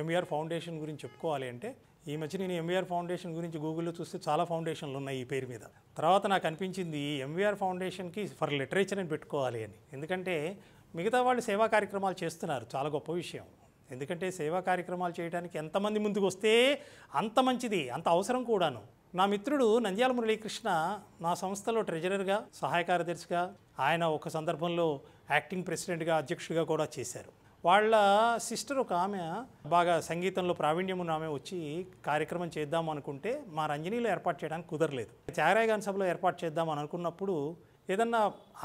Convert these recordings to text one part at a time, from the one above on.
MVR foundation గురించి చెప్పుకోవాలి అంటే ఈ మధ్య నేను ఎంవీఆర్ ఫౌండేషన్ గురించి గూగుల్లో చూస్తే చాలా ఫౌండేషన్లు ఉన్నాయి ఈ పేరు మీద తర్వాత నాకు అనిపించింది ఈ ఎంవీఆర్ ఫౌండేషన్కి ఫర్ లిటరేచర్ అని పెట్టుకోవాలి అని ఎందుకంటే మిగతా వాళ్ళు సేవా కార్యక్రమాలు చేస్తున్నారు చాలా గొప్ప విషయం ఎందుకంటే సేవా కార్యక్రమాలు చేయడానికి ఎంతమంది ముందుకు వస్తే అంత మంచిది అంత అవసరం కూడాను నా మిత్రుడు నంద్యాల మురళీకృష్ణ నా సంస్థలో ట్రెజరర్గా సహాయ కార్యదర్శిగా ఆయన ఒక సందర్భంలో యాక్టింగ్ ప్రెసిడెంట్గా అధ్యక్షుడిగా కూడా చేశారు వాళ్ళ సిస్టర్ ఒక ఆమె బాగా సంగీతంలో ప్రావీణ్యం ఉన్న ఆమె వచ్చి కార్యక్రమం చేద్దాం అనుకుంటే మా రంజనీలో ఏర్పాటు చేయడానికి కుదరలేదు చారాయగాన్ సభలో ఏర్పాటు చేద్దాం అని అనుకున్నప్పుడు ఏదన్నా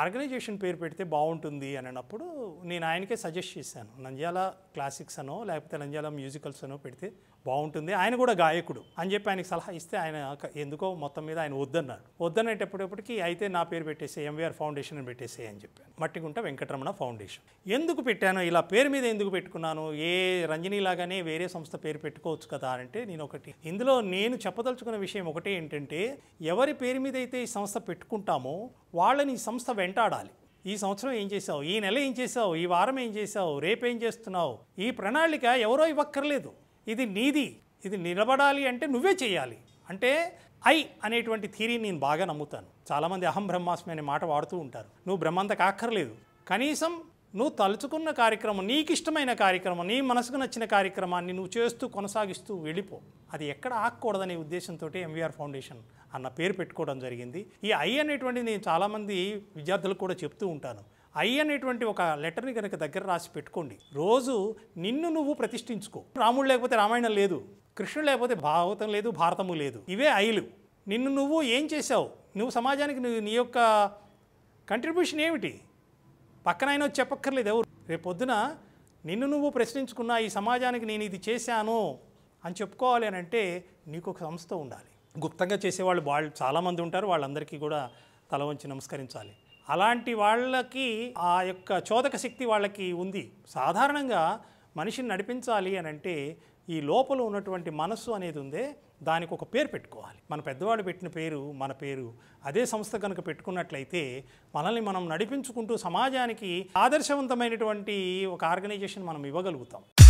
ఆర్గనైజేషన్ పేరు పెడితే బాగుంటుంది అని అన్నప్పుడు నేను ఆయనకే సజెస్ట్ చేశాను నంద్యాల క్లాసిక్స్ అనో లేకపోతే నంద్యాల మ్యూజికల్స్ అనో పెడితే బాగుంటుంది ఆయన కూడా గాయకుడు అని చెప్పి ఆయనకి సలహా ఇస్తే ఆయన ఎందుకో మొత్తం మీద ఆయన వద్దన్నాడు వద్దనేటప్పటికి అయితే నా పేరు పెట్టేసే ఎంవీఆర్ ఫౌండేషన్ అని పెట్టేసే అని చెప్పాను మట్టిగుంట వెంకటరమణ ఫౌండేషన్ ఎందుకు పెట్టాను ఇలా పేరు మీద ఎందుకు పెట్టుకున్నాను ఏ రంజనీ లాగానే వేరే సంస్థ పేరు పెట్టుకోవచ్చు కదా అంటే నేను ఒకటి ఇందులో నేను చెప్పదలుచుకున్న విషయం ఒకటే ఏంటంటే ఎవరి పేరు మీద అయితే ఈ సంస్థ పెట్టుకుంటామో వాళ్ళని ఈ సంస్థ వెంటాడాలి ఈ సంవత్సరం ఏం చేసావు ఈ నెల ఏం చేసావు ఈ వారం ఏం చేసావు రేపేం చేస్తున్నావు ఈ ప్రణాళిక ఎవరో ఇవ్వక్కర్లేదు ఇది నీది ఇది నిలబడాలి అంటే నువ్వే చేయాలి అంటే ఐ అనేటువంటి థీరీ నేను బాగా నమ్ముతాను చాలామంది అహం బ్రహ్మాస్మి అనే మాట వాడుతూ ఉంటారు నువ్వు బ్రహ్మంత కాక్కర్లేదు కనీసం నువ్వు తలుచుకున్న కార్యక్రమం నీకు ఇష్టమైన కార్యక్రమం నీ మనసుకు నచ్చిన కార్యక్రమాన్ని నువ్వు చేస్తూ కొనసాగిస్తూ వెళ్ళిపో అది ఎక్కడ ఆకూడదనే ఉద్దేశంతో ఎంవీఆర్ ఫౌండేషన్ అన్న పేరు పెట్టుకోవడం జరిగింది ఈ ఐ అనేటువంటి నేను చాలామంది విద్యార్థులకు కూడా చెప్తూ ఉంటాను ఐ అనేటువంటి ఒక లెటర్ని కనుక దగ్గర రాసి పెట్టుకోండి రోజు నిన్ను నువ్వు ప్రతిష్ఠించుకో రాముడు లేకపోతే రామాయణం లేదు కృష్ణుడు లేకపోతే భాగవతం లేదు భారతము లేదు ఇవే ఐలు నిన్ను నువ్వు ఏం చేసావు నువ్వు సమాజానికి నీ యొక్క కంట్రిబ్యూషన్ ఏమిటి పక్కన అయినా చెప్పక్కర్లేదు ఎవరు రేపొద్దున నిన్ను నువ్వు ప్రశ్నించుకున్నా ఈ సమాజానికి నేను ఇది చేశాను అని చెప్పుకోవాలి అని అంటే నీకు ఒక సంస్థ ఉండాలి గుప్తంగా చేసేవాళ్ళు వాళ్ళు చాలామంది ఉంటారు వాళ్ళందరికీ కూడా తల వంచి నమస్కరించాలి అలాంటి వాళ్ళకి ఆ యొక్క చోదక శక్తి వాళ్ళకి ఉంది సాధారణంగా మనిషిని నడిపించాలి అని అంటే ఈ లోపల ఉన్నటువంటి మనస్సు అనేది ఉందే దానికి ఒక పేరు పెట్టుకోవాలి మన పెద్దవాళ్ళు పెట్టిన పేరు మన పేరు అదే సంస్థ కనుక పెట్టుకున్నట్లయితే మనల్ని మనం నడిపించుకుంటూ సమాజానికి ఆదర్శవంతమైనటువంటి ఒక ఆర్గనైజేషన్ మనం ఇవ్వగలుగుతాం